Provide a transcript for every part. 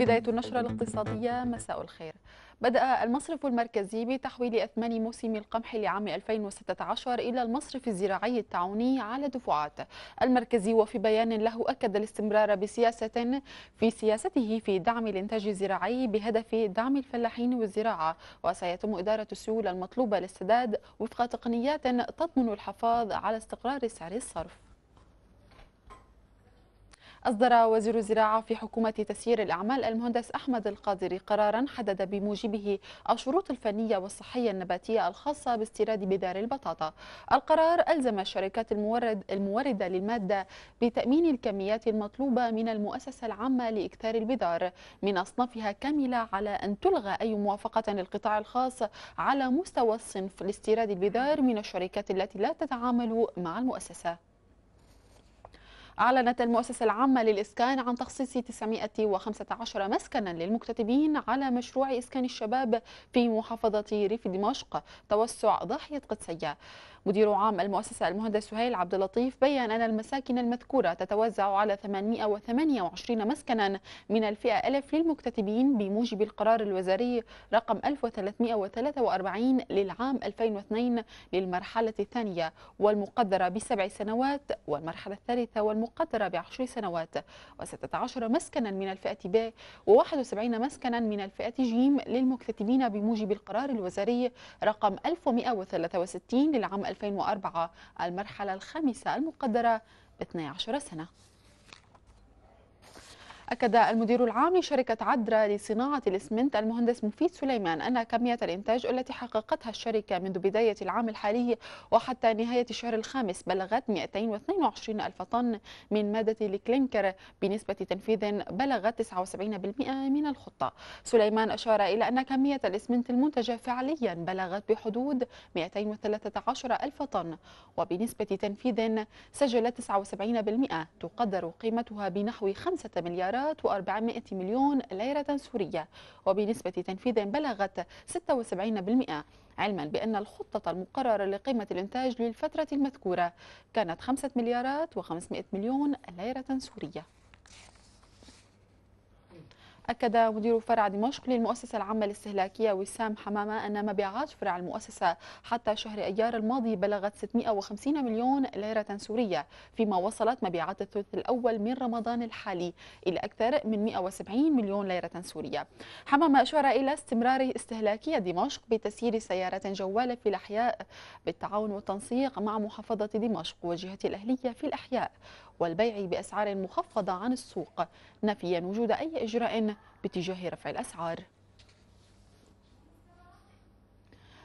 بداية النشرة الاقتصادية مساء الخير بدأ المصرف المركزي بتحويل أثمان موسم القمح لعام 2016 إلى المصرف الزراعي التعاوني على دفعات المركزي وفي بيان له أكد الاستمرار بسياسة في سياسته في دعم الإنتاج الزراعي بهدف دعم الفلاحين والزراعة وسيتم إدارة السيولة المطلوبة للسداد وفق تقنيات تضمن الحفاظ على استقرار سعر الصرف أصدر وزير الزراعة في حكومة تسيير الأعمال المهندس أحمد القادري قرارا حدد بموجبه الشروط الفنية والصحية النباتية الخاصة باستيراد بدار البطاطا القرار ألزم الشركات المورد الموردة للمادة بتأمين الكميات المطلوبة من المؤسسة العامة لإكثار البذار من أصنافها كاملة على أن تلغى أي موافقة للقطاع الخاص على مستوى الصنف لاستيراد البذار من الشركات التي لا تتعامل مع المؤسسة أعلنت المؤسسة العامة للإسكان عن تخصيص 915 مسكنا للمكتتبين على مشروع إسكان الشباب في محافظة ريف دمشق توسع ضاحية قدسية مدير عام المؤسسة المهندس سهيل عبد اللطيف بيّن أن المساكن المذكورة تتوزع على 828 مسكنا من الفئة ألف للمكتتبين بموجب القرار الوزاري رقم 1343 للعام 2002 للمرحلة الثانية والمقدرة بسبع سنوات والمرحلة الثالثة والمقدرة المقدرة بعشر سنوات و16 مسكنا من الفئة ب و71 مسكنا من الفئة ج للمكتتبين بموجب القرار الوزاري رقم 1163 للعام 2004 المرحلة الخامسة المقدرة ب 12 سنة أكد المدير العام لشركة عدرا لصناعة الإسمنت المهندس مفيد سليمان أن كمية الإنتاج التي حققتها الشركة منذ بداية العام الحالي وحتى نهاية الشهر الخامس بلغت 222 ألف طن من مادة الكلينكر بنسبة تنفيذ بلغت 79% من الخطة سليمان أشار إلى أن كمية الإسمنت المنتجة فعليا بلغت بحدود 213 ألف طن وبنسبة تنفيذ سجلت 79% تقدر قيمتها بنحو 5 مليارات و400 مليون ليرة سورية وبنسبة تنفيذ بلغت 76% علما بأن الخطة المقررة لقيمة الإنتاج للفترة المذكورة كانت 5 مليارات و500 مليون ليرة سورية أكد مدير فرع دمشق للمؤسسة العامة الاستهلاكية وسام حمامة أن مبيعات فرع المؤسسة حتى شهر أيار الماضي بلغت 650 مليون ليرة سورية فيما وصلت مبيعات الثلث الأول من رمضان الحالي إلى أكثر من 170 مليون ليرة سورية حمامة أشار إلى استمرار استهلاكية دمشق بتسيير سيارات جوالة في الأحياء بالتعاون والتنسيق مع محافظة دمشق وجهة الأهلية في الأحياء والبيع بأسعار مخفضة عن السوق نفيا وجود أي إجراء باتجاه رفع الأسعار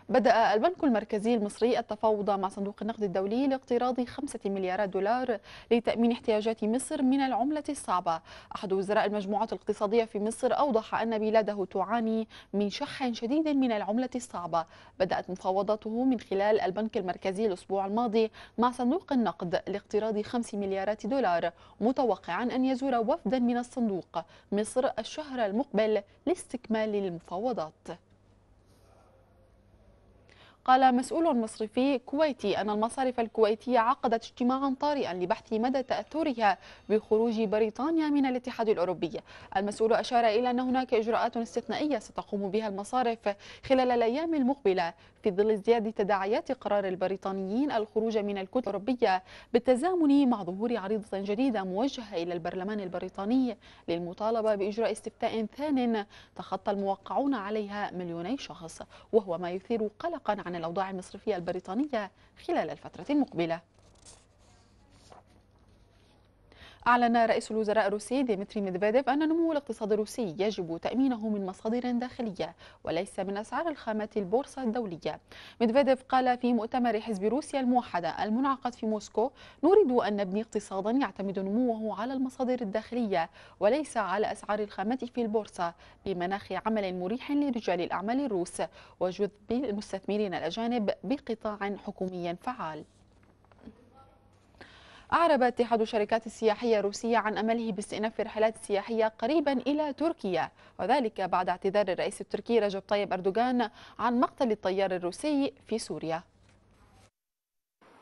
بدأ البنك المركزي المصري التفاوض مع صندوق النقد الدولي لاقتراض 5 مليارات دولار لتأمين احتياجات مصر من العملة الصعبة أحد وزراء المجموعات الاقتصادية في مصر أوضح أن بلاده تعاني من شح شديد من العملة الصعبة بدأت مفاوضاته من خلال البنك المركزي الأسبوع الماضي مع صندوق النقد لاقتراض 5 مليارات دولار متوقعا أن يزور وفدا من الصندوق مصر الشهر المقبل لاستكمال المفاوضات قال مسؤول مصرفي كويتي أن المصارف الكويتية عقدت اجتماعا طارئا لبحث مدى تأثرها بخروج بريطانيا من الاتحاد الأوروبي المسؤول أشار إلى أن هناك إجراءات استثنائية ستقوم بها المصارف خلال الأيام المقبلة في ظل ازدياد تداعيات قرار البريطانيين الخروج من الكتلة الأوروبية بالتزامن مع ظهور عريضة جديدة موجهة إلى البرلمان البريطاني للمطالبة بإجراء استفتاء ثان تخطى الموقعون عليها مليوني شخص وهو ما يثير قلقا عن الأوضاع المصرفية البريطانية خلال الفترة المقبلة أعلن رئيس الوزراء الروسي ديمتري ميدفيديف أن النمو الاقتصادي الروسي يجب تأمينه من مصادر داخلية وليس من أسعار الخامات البورصة الدولية ميدفيديف قال في مؤتمر حزب روسيا الموحدة المنعقد في موسكو نريد أن نبني اقتصادا يعتمد نموه على المصادر الداخلية وليس على أسعار الخامات في البورصة بمناخ عمل مريح لرجال الأعمال الروس وجذب المستثمرين الأجانب بقطاع حكومي فعال أعرب اتحاد الشركات السياحية الروسية عن أمله باستئناف رحلات سياحية قريبا إلى تركيا وذلك بعد اعتذار الرئيس التركي رجب طيب أردوغان عن مقتل الطيار الروسي في سوريا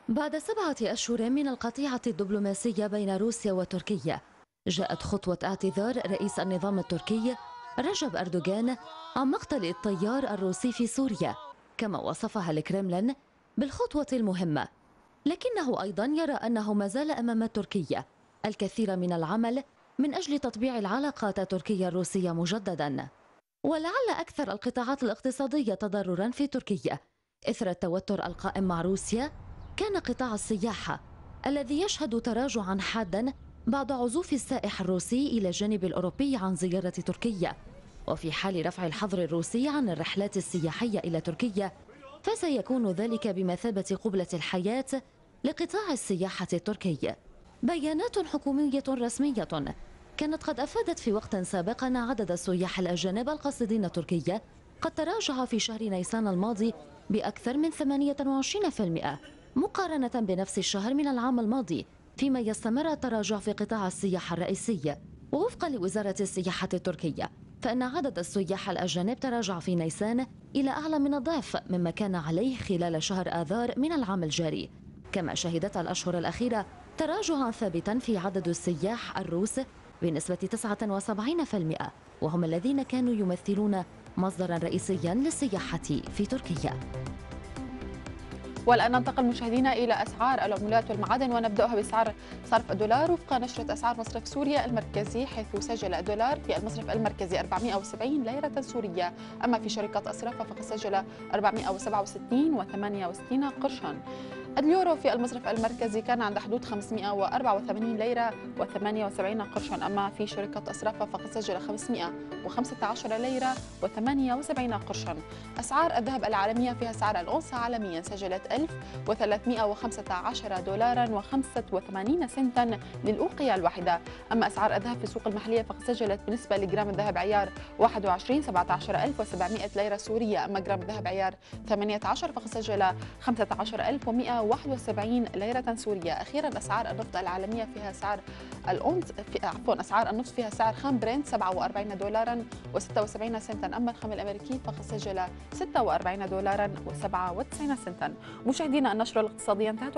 بعد سبعة أشهر من القطيعة الدبلوماسية بين روسيا وتركيا جاءت خطوة اعتذار رئيس النظام التركي رجب أردوغان عن مقتل الطيار الروسي في سوريا كما وصفها الكرملين بالخطوة المهمة لكنه أيضا يرى أنه ما زال أمام تركيا الكثير من العمل من أجل تطبيع العلاقات التركية الروسية مجددا ولعل أكثر القطاعات الاقتصادية تضررا في تركيا إثر التوتر القائم مع روسيا كان قطاع السياحة الذي يشهد تراجعا حادا بعد عزوف السائح الروسي إلى الجانب الأوروبي عن زيارة تركيا وفي حال رفع الحظر الروسي عن الرحلات السياحية إلى تركيا فسيكون ذلك بمثابة قبلة الحياة لقطاع السياحة التركي بيانات حكومية رسمية كانت قد أفادت في وقت سابق أن عدد السياح الأجانب القاصدين تركيا قد تراجع في شهر نيسان الماضي بأكثر من 28% مقارنة بنفس الشهر من العام الماضي فيما يستمر التراجع في قطاع السياحة الرئيسي ووفقا لوزارة السياحة التركية فإن عدد السياح الأجانب تراجع في نيسان إلى أعلى من الضعف مما كان عليه خلال شهر آذار من العام الجاري كما شهدت الأشهر الأخيرة تراجعا ثابتا في عدد السياح الروس بنسبة 79% وهم الذين كانوا يمثلون مصدرا رئيسيا للسياحة في تركيا والآن ننتقل مشاهدينا إلى أسعار العملات والمعادن ونبدأها بسعر صرف الدولار وفق نشرة أسعار مصرف سوريا المركزي حيث سجل الدولار في المصرف المركزي 470 ليرة سورية أما في شركة أسرافة فقد سجل 467 و68 قرشا اليورو في المصرف المركزي كان عند حدود 584 ليرة و78 قرشا أما في شركة أسرافة فقد سجل 515 ليرة و78 قرشا أسعار الذهب العالمية فيها أسعار الأونصة عالميا سجلت 1315 دولارا و85 سنتا للأوقية الواحدة أما أسعار الذهب في السوق المحلية فقد سجلت بالنسبة لجرام الذهب عيار 21 17700 ليرة سورية أما جرام الذهب عيار 18 فقد سجل 15100 71 ليرة سورية أخيرا أسعار النفط العالمية فيها سعر الأونز في عفوا أسعار النفط فيها سعر خام برنت 47 دولارا و76 سنتا أما الخام الأمريكي فقد سجل 46 دولارا و97 سنتا مشاهدينا النشر الاقتصادي انتهت